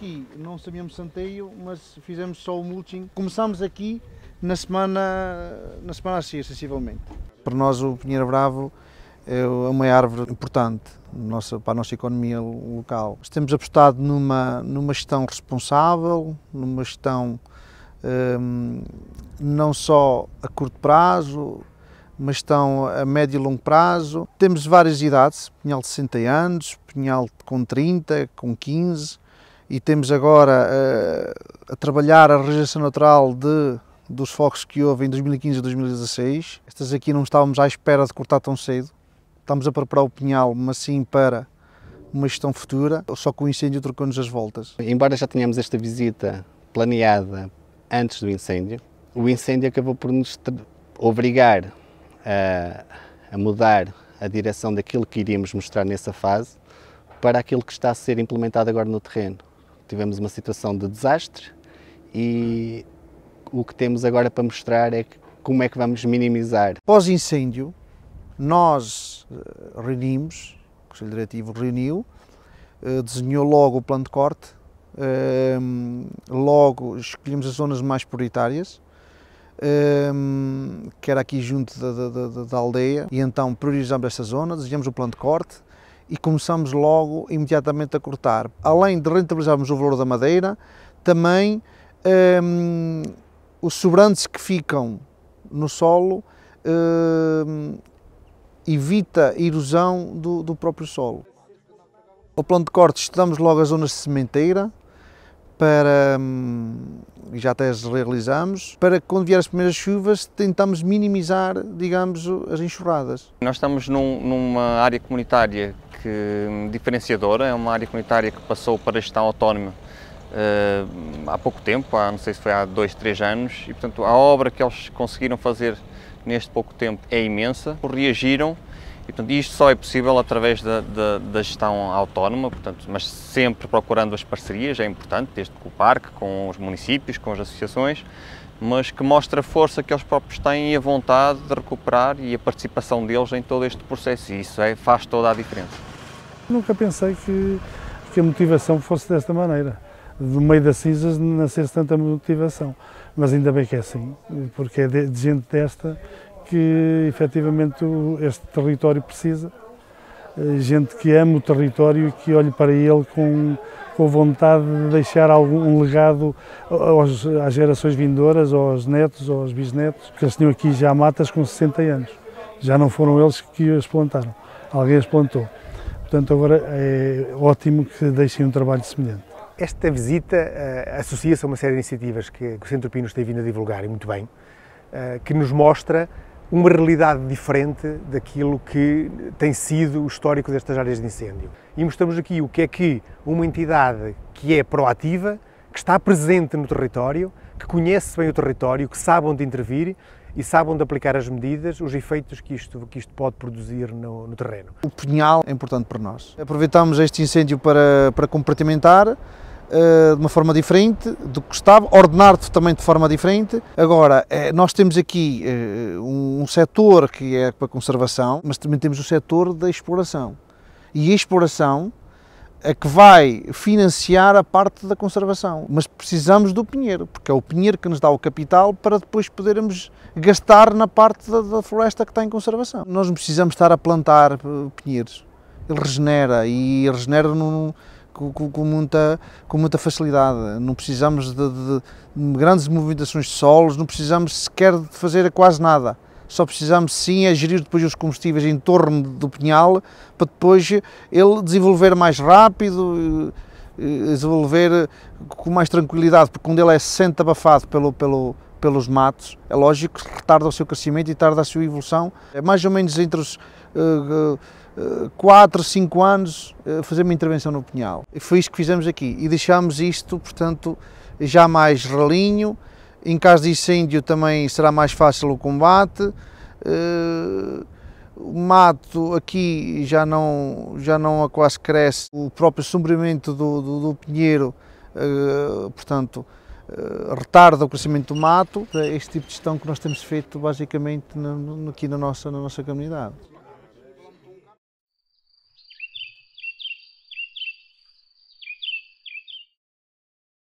aqui não sabíamos santeio, mas fizemos só o mulching. Começámos aqui na semana, na semana a seguir, sensivelmente. Para nós o Pinheiro Bravo é, é uma árvore importante nossa, para a nossa economia local. Temos apostado numa, numa gestão responsável, numa gestão um, não só a curto prazo, mas estão a médio e longo prazo. Temos várias idades, pinhal de 60 anos, pinhal com 30, com 15, e temos agora a, eh, a trabalhar a rejeição natural de, dos focos que houve em 2015 e 2016. Estas aqui não estávamos à espera de cortar tão cedo. Estamos a preparar o pinhal, mas sim para uma gestão futura, só que o incêndio trocou-nos as voltas. Embora já tenhamos esta visita planeada antes do incêndio, o incêndio acabou por nos obrigar a, a mudar a direção daquilo que iríamos mostrar nessa fase para aquilo que está a ser implementado agora no terreno tivemos uma situação de desastre e o que temos agora para mostrar é como é que vamos minimizar. Pós-incêndio, nós eh, reunimos, o Conselho Diretivo reuniu, eh, desenhou logo o plano de corte, ehm, logo escolhemos as zonas mais prioritárias, ehm, que era aqui junto da, da, da, da aldeia, e então priorizamos esta zona, desenhamos o plano de corte, e começamos logo imediatamente a cortar. Além de rentabilizarmos o valor da madeira, também ehm, os sobrantes que ficam no solo hum, evita a erosão do, do próprio solo. Ao plano de corte estudamos logo as zonas de sementeira, para, hum, e já até as realizamos, para que quando vier as primeiras chuvas tentamos minimizar, digamos, as enxurradas. Nós estamos num, numa área comunitária que, hum, diferenciadora, é uma área comunitária que passou para a gestão autónoma uh, há pouco tempo, há, não sei se foi há dois, três anos, e portanto a obra que eles conseguiram fazer neste pouco tempo é imensa, reagiram e, portanto, isto só é possível através da, da, da, gestão autónoma, portanto, mas sempre procurando as parcerias, é importante, desde com o parque, com os municípios, com as associações, mas que mostra a força que eles próprios têm e a vontade de recuperar e a participação deles em todo este processo, e isso é, faz toda a diferença. Nunca pensei que, que a motivação fosse desta maneira do meio das cinzas nascer tanta motivação. Mas ainda bem que é assim, porque é de, gente desta que efetivamente este território precisa. Eh, gente que ama o território e que olhe para ele com, com vontade de deixar algum legado aos, às gerações vindouras, aos netos, aos bisnetos, que eles tinham aqui já matas com 60 anos. Já não foram eles que as plantaram, alguém as plantou. Portanto, agora é ótimo que deixem um trabalho semelhante. Esta visita uh, associa-se a uma série de iniciativas que, que o Centro Pinos tem vindo a divulgar, e muito bem, uh, que nos mostra uma realidade diferente daquilo que tem sido o histórico destas áreas de incêndio. E mostramos aqui o que é que uma entidade que é proativa, que está presente no território, que conhece bem o território, que sabe onde intervir e sabe onde aplicar as medidas, os efeitos que isto, que isto pode produzir no, no terreno. O punhal é importante para nós. Aproveitamos este incêndio para, para compartimentar, eh, de uma forma diferente do que estava, ordenar também de forma diferente. Agora, eh, nós temos aqui eh, um, setor que é para conservação, mas também temos o setor da exploração. E a exploração é que vai financiar a parte da conservação. Mas precisamos do pinheiro, porque é o pinheiro que nos dá o capital para depois podermos gastar na parte da, floresta que está em conservação. Nós não precisamos estar a plantar pinheiros. Ele regenera e regenera num, com, com, muita, com muita facilidade. Não precisamos de, de, de, grandes movimentações de solos, não precisamos sequer de fazer quase nada. Só precisamos sim é gerir depois os combustíveis em torno do pinhal para depois ele desenvolver mais rápido, eh, eh, desenvolver com mais tranquilidade, porque quando ele é sente abafado pelo, pelo, pelos matos, é lógico que retarda o seu crescimento e tarda a sua evolução. É mais ou menos entre os 4, uh, 5 anos uh, fazer uma intervenção no pinhal. E foi isso que fizemos aqui e deixámos isto, portanto, já mais relinho Em caso de incêndio também será mais fácil o combate. Uh, o mato aqui já não, já não quase cresce. O próprio sombreamento do, do, do pinheiro, eh, portanto, eh, retarda o crescimento do mato, este tipo de gestão que nós temos feito basicamente aqui na nossa, na nossa comunidade.